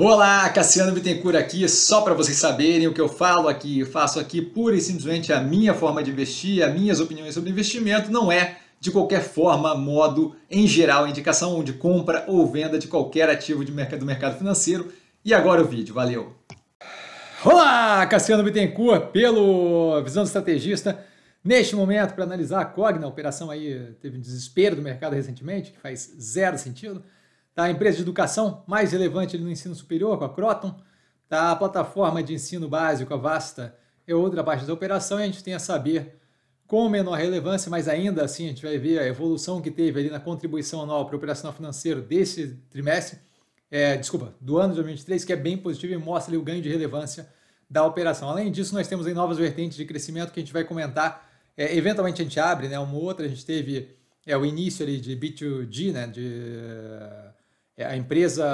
Olá, Cassiano Bittencourt aqui, só para vocês saberem o que eu falo aqui, eu faço aqui pura e simplesmente a minha forma de investir, as minhas opiniões sobre investimento, não é de qualquer forma, modo, em geral, indicação de compra ou venda de qualquer ativo de mercado, do mercado financeiro. E agora o vídeo, valeu! Olá, Cassiano Bittencourt, pelo Visão do Estrategista, neste momento para analisar a Cogna, a operação aí teve um desespero do mercado recentemente, que faz zero sentido, tá? a empresa de educação mais relevante no ensino superior, com a Croton, tá? a plataforma de ensino básico, a Vasta, é outra parte da operação, e a gente tem a Saber com menor relevância, mas ainda assim a gente vai ver a evolução que teve ali na contribuição anual para o operacional financeiro desse trimestre, é, desculpa, do ano de 2023, que é bem positivo e mostra ali o ganho de relevância da operação. Além disso, nós temos aí novas vertentes de crescimento que a gente vai comentar. É, eventualmente a gente abre né, uma outra, a gente teve é, o início ali de B2G, né, de é, a empresa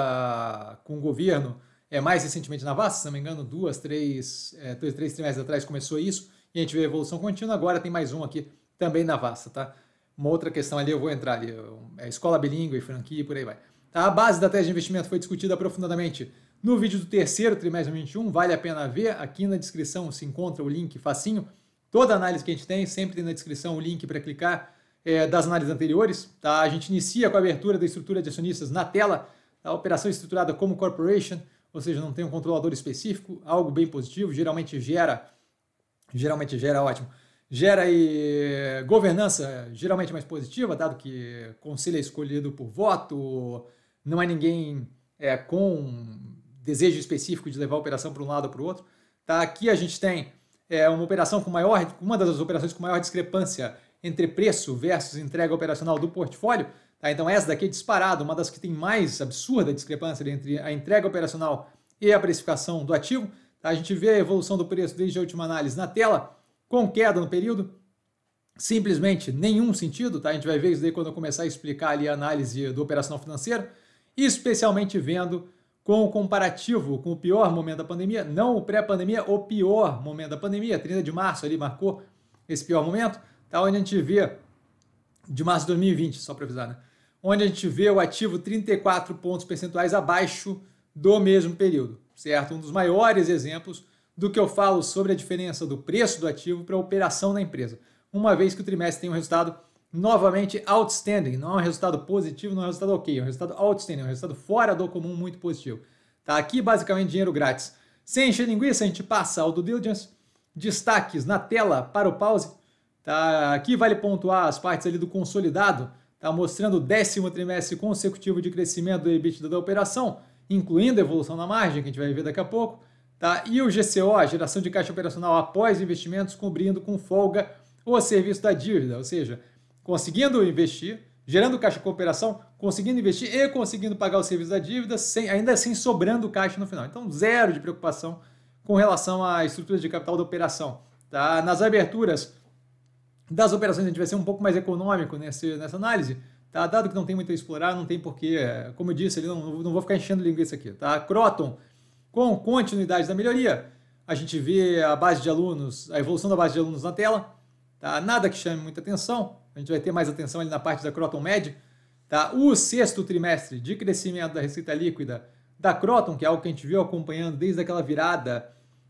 com o governo, é, mais recentemente na Vasta, se não me engano, duas, três, é, dois, três trimestres atrás começou isso, e a gente vê a evolução contínua, agora tem mais um aqui também na Vasta, tá? Uma outra questão ali, eu vou entrar ali, é escola bilíngue, franquia e por aí vai. Tá? A base da tese de investimento foi discutida aprofundadamente no vídeo do terceiro trimestre de 2021, vale a pena ver, aqui na descrição se encontra o link facinho, toda análise que a gente tem, sempre tem na descrição o link para clicar, é, das análises anteriores. Tá? A gente inicia com a abertura da estrutura de acionistas na tela, a operação é estruturada como corporation, ou seja, não tem um controlador específico, algo bem positivo, geralmente gera, geralmente gera ótimo, gera e eh, governança geralmente mais positiva, dado que conselho é escolhido por voto, não é ninguém é, com desejo específico de levar a operação para um lado ou para o outro. Tá? Aqui a gente tem é, uma operação com maior, uma das operações com maior discrepância entre preço versus entrega operacional do portfólio. Tá? Então, essa daqui é disparada, uma das que tem mais absurda discrepância entre a entrega operacional e a precificação do ativo. Tá? A gente vê a evolução do preço desde a última análise na tela, com queda no período, simplesmente nenhum sentido. Tá? A gente vai ver isso daí quando eu começar a explicar ali a análise do operacional financeiro, especialmente vendo com o comparativo com o pior momento da pandemia, não o pré-pandemia, o pior momento da pandemia, 30 de março ali marcou esse pior momento tá? onde a gente vê, de março de 2020, só para avisar, né? onde a gente vê o ativo 34 pontos percentuais abaixo do mesmo período, certo? Um dos maiores exemplos do que eu falo sobre a diferença do preço do ativo para a operação da empresa, uma vez que o trimestre tem um resultado novamente outstanding, não é um resultado positivo, não é um resultado ok, é um resultado outstanding, é um resultado fora do comum, muito positivo. Tá? Aqui basicamente dinheiro grátis. Sem encher linguiça, a gente passa ao do diligence, destaques na tela para o pause, Tá? Aqui vale pontuar as partes ali do consolidado, tá? mostrando o décimo trimestre consecutivo de crescimento do EBITDA da operação, incluindo a evolução na margem, que a gente vai ver daqui a pouco. Tá? E o GCO, a geração de caixa operacional após investimentos, cobrindo com folga o serviço da dívida, ou seja, conseguindo investir, gerando caixa com operação, conseguindo investir e conseguindo pagar o serviço da dívida, sem, ainda assim sobrando caixa no final. Então, zero de preocupação com relação à estrutura de capital da operação. Tá? Nas aberturas, das operações a gente vai ser um pouco mais econômico nesse, nessa análise, tá? Dado que não tem muito a explorar, não tem porquê, como eu disse, não, não vou ficar enchendo linguiça aqui, tá? Croton, com continuidade da melhoria, a gente vê a base de alunos, a evolução da base de alunos na tela, tá? Nada que chame muita atenção, a gente vai ter mais atenção ali na parte da Croton Med, tá? O sexto trimestre de crescimento da receita líquida da Croton, que é algo que a gente viu acompanhando desde aquela virada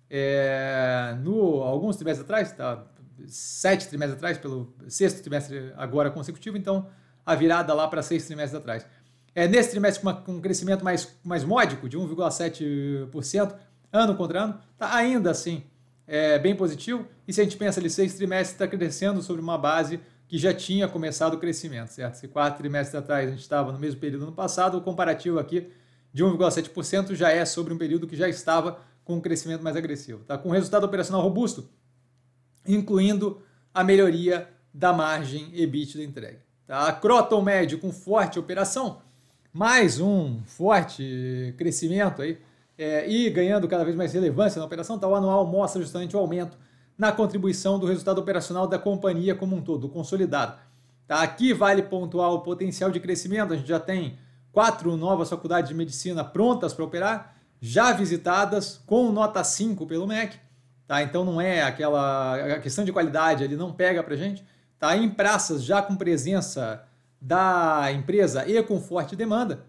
é, no alguns trimestres atrás, tá? sete trimestres atrás, pelo sexto trimestre agora consecutivo, então a virada lá para seis trimestres atrás. É, nesse trimestre, com, um crescimento mais, mais módico, de 1,7% ano contra ano, está ainda assim é, bem positivo. E se a gente pensa ali, seis trimestres está crescendo sobre uma base que já tinha começado o crescimento, certo? Se quatro trimestres atrás a gente estava no mesmo período do ano passado, o comparativo aqui de 1,7% já é sobre um período que já estava com um crescimento mais agressivo. Tá? Com resultado operacional robusto, incluindo a melhoria da margem EBITDA entregue. Tá? A Croton médio com forte operação, mais um forte crescimento aí, é, e ganhando cada vez mais relevância na operação, tá? o anual mostra justamente o aumento na contribuição do resultado operacional da companhia como um todo, consolidado. Tá? Aqui vale pontuar o potencial de crescimento, a gente já tem quatro novas faculdades de medicina prontas para operar, já visitadas, com nota 5 pelo MEC, Tá? Então não é aquela a questão de qualidade, ele não pega para gente. Tá? Em praças já com presença da empresa e com forte demanda,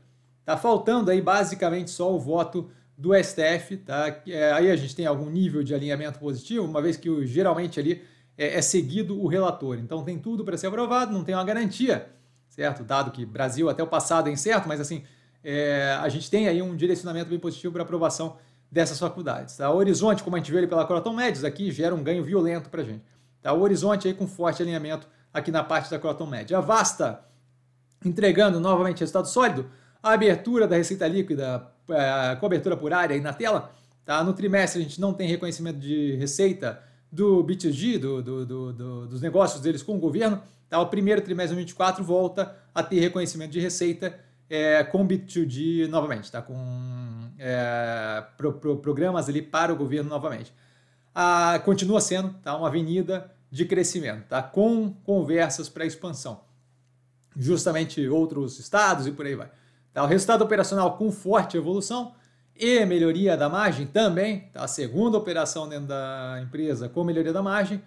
tá faltando aí basicamente só o voto do STF, tá? É, aí a gente tem algum nível de alinhamento positivo, uma vez que geralmente ali é, é, seguido o relator. Então tem tudo para ser aprovado, não tem uma garantia, certo? Dado que Brasil até o passado é incerto, mas assim é, a gente tem aí um direcionamento bem positivo para aprovação dessas faculdades. Tá? O horizonte, como a gente viu ali pela Croton Médios, aqui gera um ganho violento para a gente. Tá? O horizonte aí com forte alinhamento aqui na parte da Croton Média. A Vasta entregando novamente resultado sólido, a abertura da receita líquida, eh, a cobertura por área aí na tela. Tá? No trimestre a gente não tem reconhecimento de receita do B2G, do, do, do, dos negócios deles com o governo. Tá? O primeiro trimestre de 2024 volta a ter reconhecimento de receita é, com B2G novamente, tá? com é, pro, pro, programas ali para o governo novamente. Ah, continua sendo tá? uma avenida de crescimento, tá? com conversas para expansão. Justamente outros estados e por aí vai. Tá? O resultado operacional com forte evolução e melhoria da margem também, tá? a segunda operação dentro da empresa com melhoria da margem.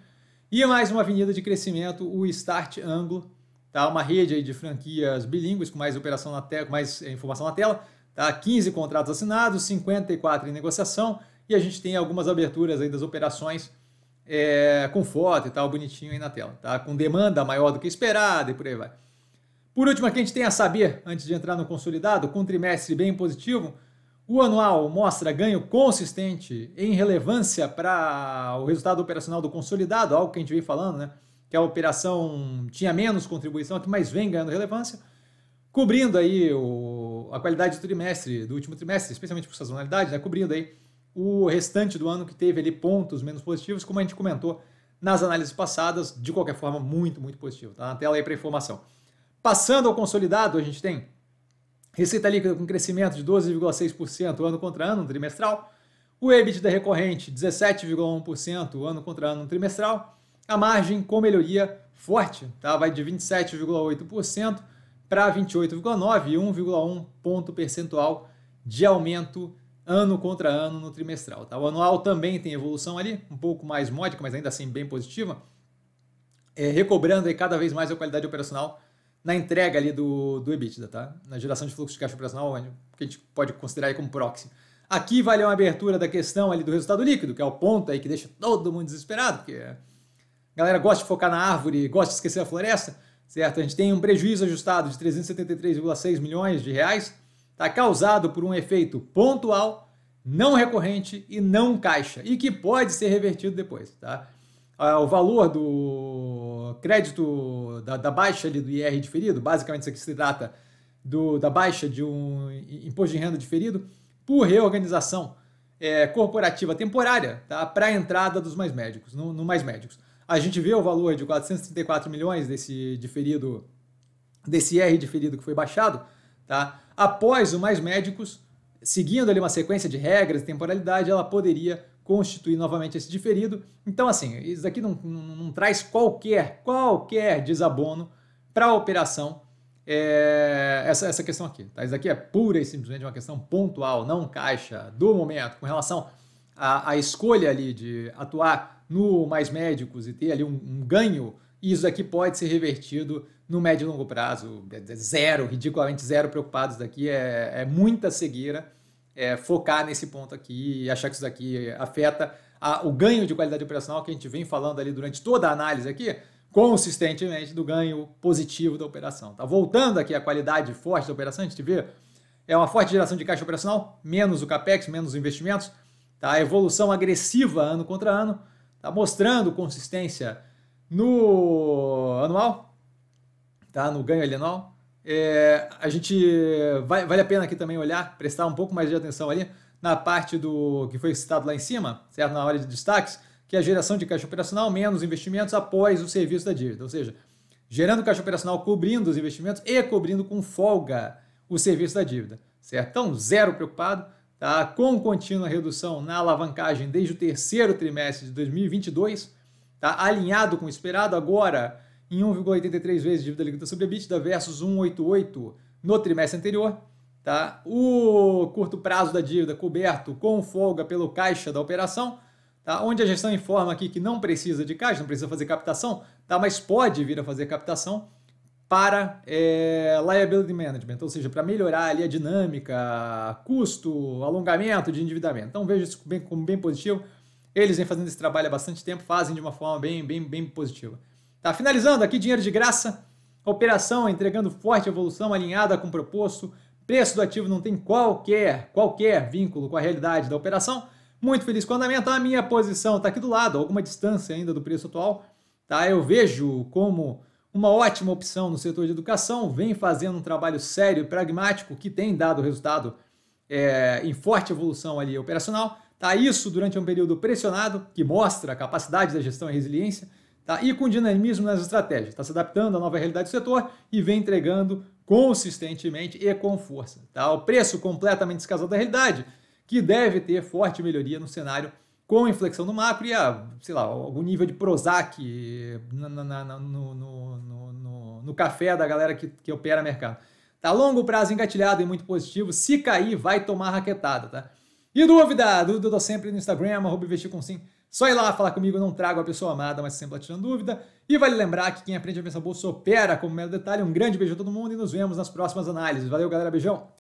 E mais uma avenida de crescimento, o Start Anglo, Tá? Uma rede de franquias bilíngues com mais operação na tela, mais eh, informação na tela. Tá? 15 contratos assinados, 54 em negociação. E a gente tem algumas aberturas aí das operações é, com foto e tal, bonitinho aí na tela. Tá? Com demanda maior do que esperada e por aí vai. Por último, aqui a gente tem a saber, antes de entrar no consolidado, com um trimestre bem positivo, o anual mostra ganho consistente em relevância para o resultado operacional do consolidado, algo que a gente vem falando, né? que a operação tinha menos contribuição, que mais vem ganhando relevância, cobrindo aí o, a qualidade do trimestre, do último trimestre, especialmente por sazonalidade, né, cobrindo aí o restante do ano que teve ali pontos menos positivos, como a gente comentou nas análises passadas, de qualquer forma, muito, muito positivo. Está na tela aí para informação. Passando ao consolidado, a gente tem receita líquida com crescimento de 12,6% ano contra ano, trimestral. O EBITDA recorrente, 17,1% ano contra ano, trimestral. A margem com melhoria forte, tá? vai de 27,8% para 28,9% e 1,1 ponto percentual de aumento ano contra ano no trimestral. Tá? O anual também tem evolução ali, um pouco mais módica, mas ainda assim bem positiva, é, recobrando aí cada vez mais a qualidade operacional na entrega ali do, do EBITDA, tá? na geração de fluxo de caixa operacional, que a gente pode considerar como proxy. Aqui vale uma abertura da questão ali do resultado líquido, que é o ponto aí que deixa todo mundo desesperado, porque a galera gosta de focar na árvore, gosta de esquecer a floresta, certo? A gente tem um prejuízo ajustado de 373,6 milhões de reais, tá causado por um efeito pontual, não recorrente e não caixa, e que pode ser revertido depois, tá? Ah, o valor do crédito da, da baixa ali do IR diferido, basicamente isso aqui se trata do, da baixa de um imposto de renda diferido, por reorganização é, corporativa temporária tá? para a entrada dos mais médicos, no, no mais médicos. A gente vê o valor de 434 milhões desse diferido, desse R diferido que foi baixado, tá? Após o Mais Médicos, seguindo ali uma sequência de regras e temporalidade, ela poderia constituir novamente esse diferido. Então, assim, isso daqui não, não, não traz qualquer, qualquer desabono para a operação é, essa, essa questão aqui. Tá? Isso daqui é pura e simplesmente uma questão pontual, não caixa, do momento, com relação à, à escolha ali de atuar no mais médicos e ter ali um, um ganho, isso aqui pode ser revertido no médio e longo prazo. Zero, ridiculamente zero preocupados daqui, é, é muita cegueira é, focar nesse ponto aqui e achar que isso daqui afeta a, o ganho de qualidade operacional que a gente vem falando ali durante toda a análise aqui, consistentemente do ganho positivo da operação. Tá? Voltando aqui à qualidade forte da operação, a gente vê é uma forte geração de caixa operacional, menos o capex, menos os investimentos, tá? A evolução agressiva ano contra ano, Está mostrando consistência no anual, tá? no ganho anual. É, a gente vai, vale a pena aqui também olhar, prestar um pouco mais de atenção ali na parte do que foi citado lá em cima, certo? Na área de destaques, que é a geração de caixa operacional menos investimentos após o serviço da dívida, ou seja, gerando caixa operacional cobrindo os investimentos e cobrindo com folga o serviço da dívida, certo? Então, zero preocupado tá? com contínua redução na alavancagem desde o terceiro trimestre de 2022, tá? alinhado com o esperado, agora em 1,83 vezes dívida líquida sobre EBITDA versus 1,88 no trimestre anterior. Tá? O curto prazo da dívida coberto com folga pelo caixa da operação, tá? onde a gestão informa aqui que não precisa de caixa, não precisa fazer captação, tá? mas pode vir a fazer captação para é, liability management, ou seja, para melhorar ali a dinâmica, custo, alongamento de endividamento. Então vejo isso bem, como bem positivo. Eles vêm fazendo esse trabalho há bastante tempo, fazem de uma forma bem, bem, bem positiva. Tá, finalizando aqui, dinheiro de graça, operação entregando forte evolução alinhada com o proposto, preço do ativo não tem qualquer, qualquer vínculo com a realidade da operação. Muito feliz com o andamento, a minha posição está aqui do lado, alguma distância ainda do preço atual. Tá, eu vejo como uma ótima opção no setor de educação, vem fazendo um trabalho sério e pragmático que tem dado resultado é, em forte evolução ali operacional. Tá isso durante um período pressionado, que mostra a capacidade da gestão e resiliência, tá? e com dinamismo nas estratégias. Está se adaptando à nova realidade do setor e vem entregando consistentemente e com força. Tá? O preço completamente descasado da realidade, que deve ter forte melhoria no cenário com inflexão no macro e, a, sei lá, algum nível de Prozac na, na, na, no, no, no, no, café da galera que, que opera mercado. Tá longo prazo engatilhado e muito positivo. Se cair, vai tomar raquetada, tá? E dúvida? Dúvida eu tô sempre no Instagram, arroba investir com sim. Só ir lá falar comigo, eu não trago a pessoa amada, mas sempre atirando dúvida. E vale lembrar que quem aprende a pensar bolsa opera como mero detalhe. Um grande beijo a todo mundo e nos vemos nas próximas análises. Valeu, galera. Beijão!